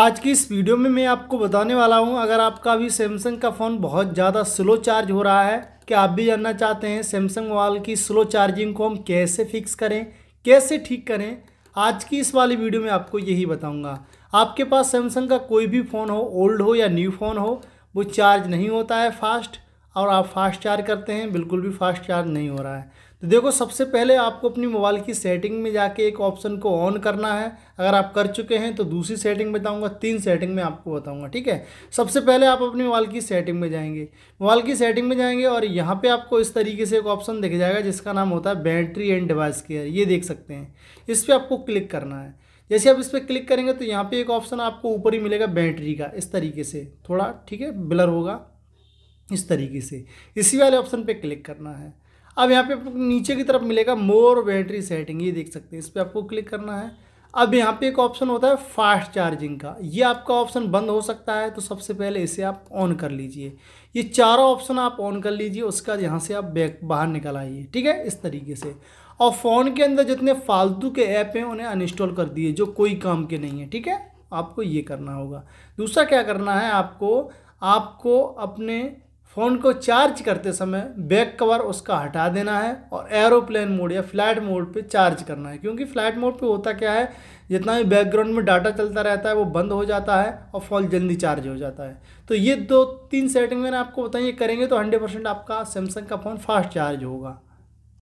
आज की इस वीडियो में मैं आपको बताने वाला हूं अगर आपका अभी सैमसंग का फ़ोन बहुत ज़्यादा स्लो चार्ज हो रहा है क्या आप भी जानना चाहते हैं सैमसंग वाल की स्लो चार्जिंग को हम कैसे फिक्स करें कैसे ठीक करें आज की इस वाली वीडियो में आपको यही बताऊंगा आपके पास सैमसंग का कोई भी फ़ोन हो ओल्ड हो या न्यू फ़ोन हो वो चार्ज नहीं होता है फास्ट और आप फास्ट चार्ज करते हैं बिल्कुल भी फास्ट चार्ज नहीं हो रहा है तो देखो सबसे पहले आपको अपनी मोबाइल की सेटिंग में जाके एक ऑप्शन को ऑन करना है अगर आप कर चुके हैं तो दूसरी सेटिंग बताऊंगा तीन सेटिंग में आपको बताऊंगा ठीक है सबसे पहले आप अपनी मोबाइल की सेटिंग में जाएंगे मोबाइल की सेटिंग में जाएंगे और यहाँ पे आपको इस तरीके से एक ऑप्शन दिख जाएगा जिसका नाम होता है बैटरी एंड डिवाइस केयर ये देख सकते हैं इस पर आपको क्लिक करना है जैसे आप इस पर क्लिक करेंगे तो यहाँ पर एक ऑप्शन आपको ऊपर ही मिलेगा बैटरी का इस तरीके से थोड़ा ठीक है ब्लर होगा इस तरीके से इसी वाले ऑप्शन पर क्लिक करना है अब यहाँ पे आपको नीचे की तरफ मिलेगा मोर बैटरी सेटिंग ये देख सकते हैं इस पर आपको क्लिक करना है अब यहाँ पे एक ऑप्शन होता है फास्ट चार्जिंग का ये आपका ऑप्शन बंद हो सकता है तो सबसे पहले इसे आप ऑन कर लीजिए ये चारों ऑप्शन आप ऑन कर लीजिए उसका यहाँ से आप बैक बाहर निकल आइए ठीक है इस तरीके से और फ़ोन के अंदर जितने फालतू के ऐप हैं उन्हें अनइंस्टॉल कर दिए जो कोई काम के नहीं है ठीक है आपको ये करना होगा दूसरा क्या करना है आपको आपको अपने फ़ोन को चार्ज करते समय बैक कवर उसका हटा देना है और एरोप्लेन मोड या फ्लैट मोड पे चार्ज करना है क्योंकि फ्लैट मोड पे होता क्या है जितना भी बैकग्राउंड में डाटा चलता रहता है वो बंद हो जाता है और फ़ोन जल्दी चार्ज हो जाता है तो ये दो तीन सेटिंग मैंने आपको बताइए करेंगे तो हंड्रेड परसेंट आपका सैमसंग का फ़ोन फास्ट चार्ज होगा